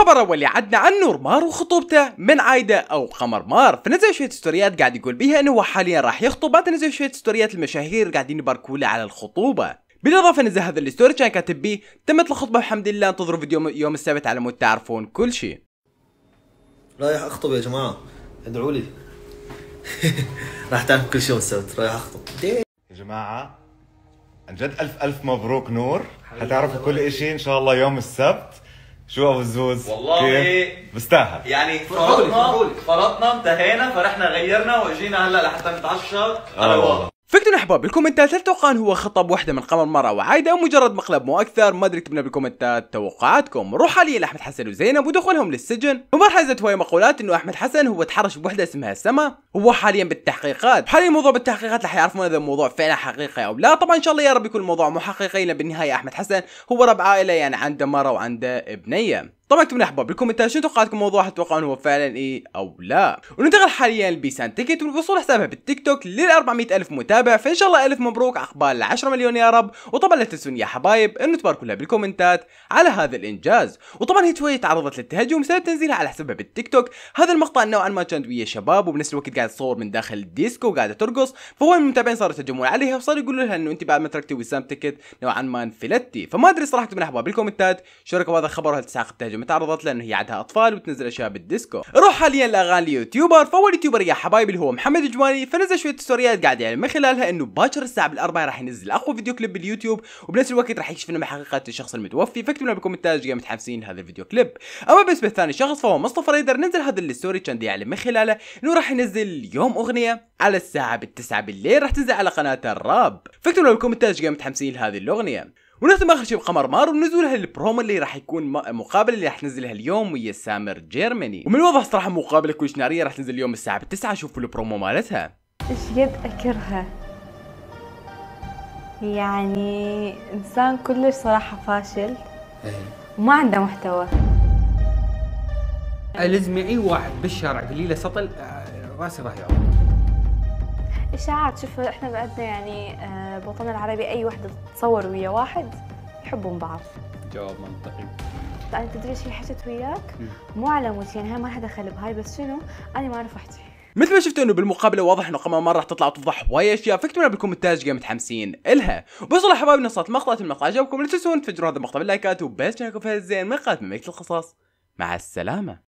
الخبر الاول اللي عدنا عن نور مار وخطوبته من عايده او قمر مار فنزل شويه ستوريات قاعد يقول بيها انه هو حاليا راح يخطب بعد نزل شويه ستوريات المشاهير قاعدين يباركوا له على الخطوبه بالاضافه نزل هذا الستوري كان كاتب بيه تمت الخطبه الحمد لله انتظروا فيديو يوم السبت على مود تعرفون كل شيء رايح اخطب يا جماعه ادعوا لي راح تعرف كل شيء يوم السبت رايح اخطب يا جماعه عن جد الف الف مبروك نور حتعرفوا كل شيء ان شاء الله يوم السبت شو ابو الزوز والله بستاهل يعني فرطنا فرطنا انتهينا فرحنا غيرنا واجينا هلا لحتى نتعشى على آه والله فكتبوا احباب بالكومنتات هل توقعان هو خطب وحده من قمر مره وعايده او مجرد مقلب مو اكثر ما ادري اكتبنا بالكومنتات توقعاتكم روح حاليا لاحمد حسن وزينب ودخولهم للسجن ومرحلة حزت هواي مقولات انه احمد حسن هو تحرش بوحده اسمها سما هو حاليا بالتحقيقات حاليا موضوع بالتحقيقات راح يعرفون اذا الموضوع فعلا حقيقي او لا طبعا ان شاء الله يا رب يكون الموضوع مو حقيقي لان بالنهايه احمد حسن هو رب عائله يعني عنده مره وعنده ابنيه طبعا اكتبوا لنا احباب بالكومنتات شنو توقعاتكم موضوع هل تتوقعون هو فعلا ايه او لا وننتقل حاليا لبيسان تيكت والوصول حسابها بالتيك توك لل 400 الف متابع فان شاء الله الف مبروك عقبال ال 10 مليون يا رب وطبعا لا تنسون يا حبايب انه تباركوا لها بالكومنتات على هذا الانجاز وطبعا هي شوي تعرضت للتهجم بسبب تنزيلها على حسابها بالتيك توك هذا المقطع نوعا ما كانت ويا شباب وبنفس الوقت قاعد تصور من داخل الديسكو وقاعده ترقص فهو المتابعين صاروا يتهجمون عليها وصاروا يقولوا لها انه انت بعد ما تركتي وسام تيكت نوعا ما انفلتي فما ادري صراحه من احباب بالكومنتات رايكم هذا الخبر وهل تستحق التهجم ما تعرضت لانه هي عندها اطفال وتنزل اشياء بالديسكو روح حاليا لاغاني يوتيوبر فاول يوتيوبر يا حبايبي اللي هو محمد الجواني فنزل شويه ستوريات قاعد يعني من خلالها انه باكر الساعه بالاربعه راح ينزل اقوى فيديو كليب باليوتيوب وبنفس الوقت راح يكشف لنا من حقيقه الشخص المتوفي فاكتب لنا بالكومنتات جاي متحمسين لهذا الفيديو كليب اما بالنسبه لثاني شخص فهو مصطفى ريدر نزل هذا الستوري كان يعني من خلاله انه راح ينزل يوم اغنيه على الساعه بالتسعة بالليل راح تنزل على قناه الراب فاكتبوا لنا بالكومنتات جاي متحمسين لهذه الاغنيه ونختم اخر شيء بقمر مار ونزولها البرومو اللي راح يكون مقابله اللي راح تنزلها اليوم ويا سامر جيرماني ومن الواضح صراحه مقابله كلش ناريه راح تنزل اليوم الساعه 9 شوفوا البرومو مالتها ايش قد اكرهها يعني انسان كلش صراحه فاشل وما إيه. عنده محتوى الزمي اي واحد بالشارع قليله سطل آه، راسي راح يعور الإشاعات شوف إحنا بعدنا يعني آه، بوطننا العربي أي وحدة تتصور ويا واحد يحبون بعض جواب منطقي انا تدري شي حكيت وياك مو على موت يعني هاي ما راح ادخل بهاي بس شنو انا ما اعرف احكي مثل ما شفتوا انه بالمقابله واضح انه قمامه راح تطلع وتفضح هواي اشياء فاكتبوا لنا بالكومنتات قام متحمسين الها وبصراحه حبايبنا صارت مقطع المقطع عجبكم لا تنسون تفجروا هذا المقطع باللايكات وبس جاكم في الزين من قناه مملكه القصص مع السلامه